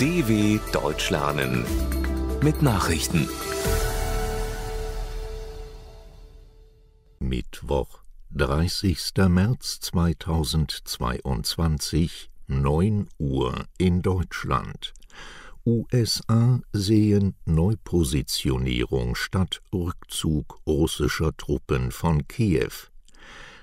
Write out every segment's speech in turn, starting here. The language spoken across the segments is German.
DW Deutsch lernen mit Nachrichten. Mittwoch, 30. März 2022, 9 Uhr in Deutschland. USA sehen Neupositionierung statt Rückzug russischer Truppen von Kiew.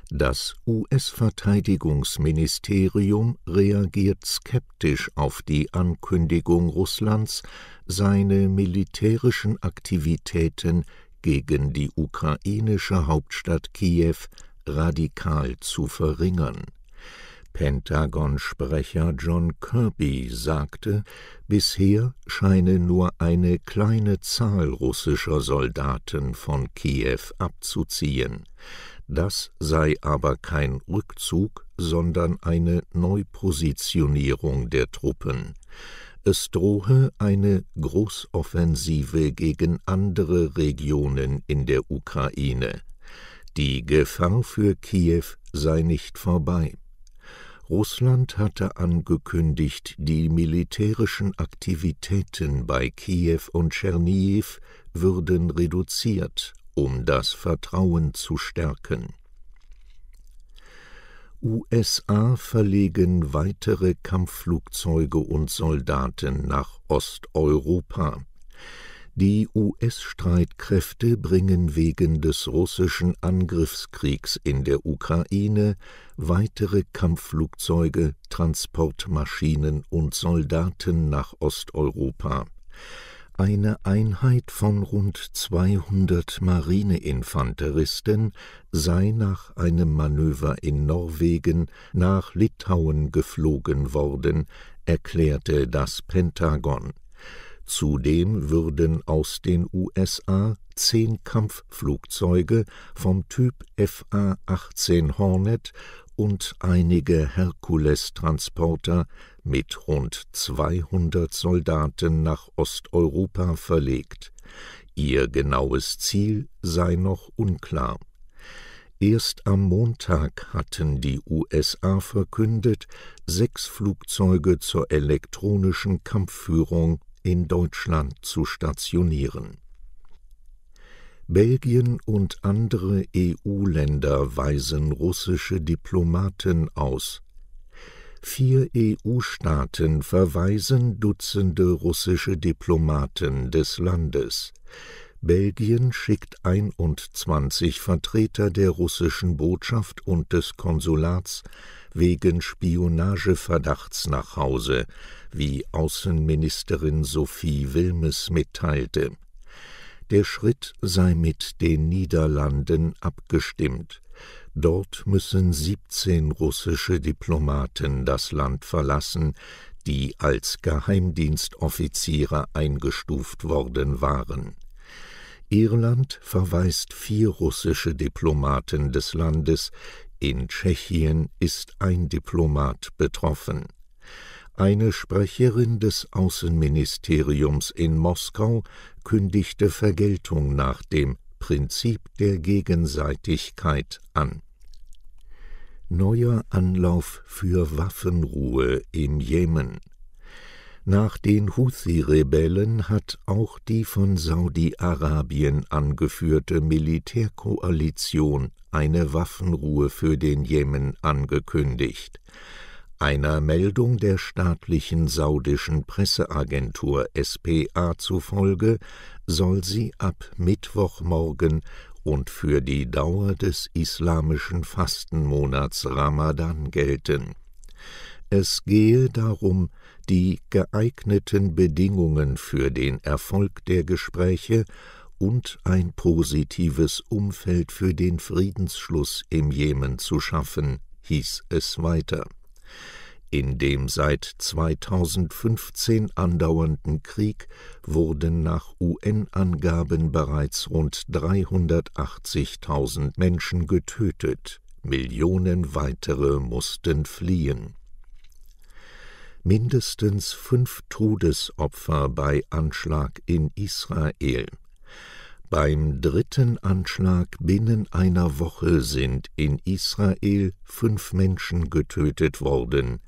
Das US-Verteidigungsministerium reagiert skeptisch auf die Ankündigung Russlands, seine militärischen Aktivitäten gegen die ukrainische Hauptstadt Kiew radikal zu verringern. Pentagon-Sprecher John Kirby sagte, bisher scheine nur eine kleine Zahl russischer Soldaten von Kiew abzuziehen. Das sei aber kein Rückzug, sondern eine Neupositionierung der Truppen. Es drohe eine Großoffensive gegen andere Regionen in der Ukraine. Die Gefahr für Kiew sei nicht vorbei. Russland hatte angekündigt, die militärischen Aktivitäten bei Kiew und Tschernihiw würden reduziert um das Vertrauen zu stärken. USA verlegen weitere Kampfflugzeuge und Soldaten nach Osteuropa. Die US-Streitkräfte bringen wegen des russischen Angriffskriegs in der Ukraine weitere Kampfflugzeuge, Transportmaschinen und Soldaten nach Osteuropa eine Einheit von rund 200 Marineinfanteristen sei nach einem Manöver in Norwegen nach Litauen geflogen worden, erklärte das Pentagon. Zudem würden aus den USA zehn Kampfflugzeuge vom Typ FA-18 Hornet und einige Herkules-Transporter mit rund 200 Soldaten nach Osteuropa verlegt. Ihr genaues Ziel sei noch unklar. Erst am Montag hatten die USA verkündet, sechs Flugzeuge zur elektronischen Kampfführung in Deutschland zu stationieren Belgien und andere EU-Länder weisen russische Diplomaten aus. Vier EU-Staaten verweisen Dutzende russische Diplomaten des Landes. Belgien schickt 21 Vertreter der russischen Botschaft und des Konsulats wegen Spionageverdachts nach Hause, wie Außenministerin Sophie Wilmes mitteilte der Schritt sei mit den Niederlanden abgestimmt. Dort müssen 17 russische Diplomaten das Land verlassen, die als Geheimdienstoffiziere eingestuft worden waren. Irland verweist vier russische Diplomaten des Landes, in Tschechien ist ein Diplomat betroffen. Eine Sprecherin des Außenministeriums in Moskau kündigte Vergeltung nach dem Prinzip der Gegenseitigkeit an. Neuer Anlauf für Waffenruhe im Jemen. Nach den Houthi-Rebellen hat auch die von Saudi-Arabien angeführte Militärkoalition eine Waffenruhe für den Jemen angekündigt. Einer Meldung der staatlichen saudischen Presseagentur SPA zufolge soll sie ab Mittwochmorgen und für die Dauer des islamischen Fastenmonats Ramadan gelten. Es gehe darum, die geeigneten Bedingungen für den Erfolg der Gespräche und ein positives Umfeld für den Friedensschluss im Jemen zu schaffen, hieß es weiter in dem seit 2015 andauernden Krieg wurden nach UN-Angaben bereits rund 380.000 Menschen getötet, Millionen weitere mussten fliehen. Mindestens fünf Todesopfer bei Anschlag in Israel. Beim dritten Anschlag binnen einer Woche sind in Israel fünf Menschen getötet worden.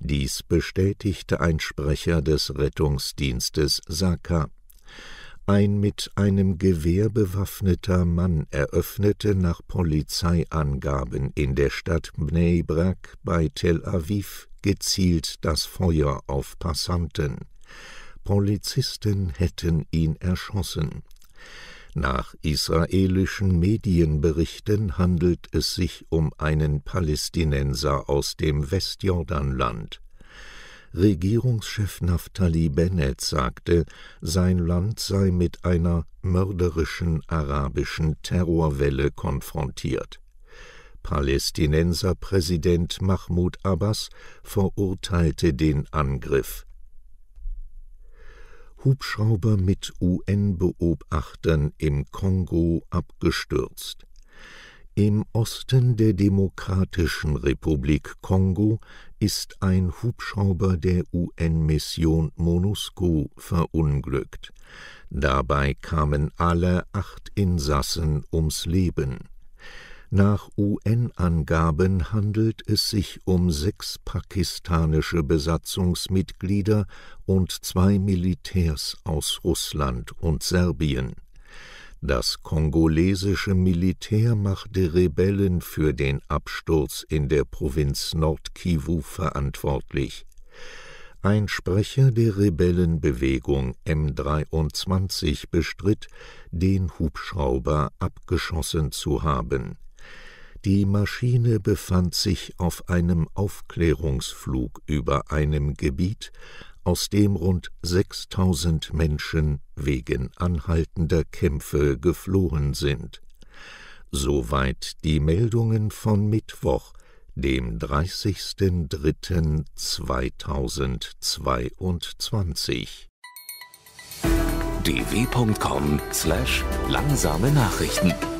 Dies bestätigte ein Sprecher des Rettungsdienstes Saka. Ein mit einem Gewehr bewaffneter Mann eröffnete nach Polizeiangaben in der Stadt Bnei Brak bei Tel Aviv gezielt das Feuer auf Passanten. Polizisten hätten ihn erschossen. Nach israelischen Medienberichten handelt es sich um einen Palästinenser aus dem Westjordanland. Regierungschef Naftali Bennett sagte, sein Land sei mit einer mörderischen arabischen Terrorwelle konfrontiert. Palästinenserpräsident Mahmoud Abbas verurteilte den Angriff. Hubschrauber mit UN-Beobachtern im Kongo abgestürzt. Im Osten der Demokratischen Republik Kongo ist ein Hubschrauber der UN-Mission MONUSCO verunglückt. Dabei kamen alle acht Insassen ums Leben nach UN-Angaben handelt es sich um sechs pakistanische Besatzungsmitglieder und zwei Militärs aus Russland und Serbien. Das kongolesische Militär machte Rebellen für den Absturz in der Provinz Nordkivu verantwortlich. Ein Sprecher der Rebellenbewegung M23 bestritt, den Hubschrauber abgeschossen zu haben die Maschine befand sich auf einem Aufklärungsflug über einem Gebiet, aus dem rund 6000 Menschen wegen anhaltender Kämpfe geflohen sind. Soweit die Meldungen von Mittwoch, dem 30.03.2022. dw.com/langsame Nachrichten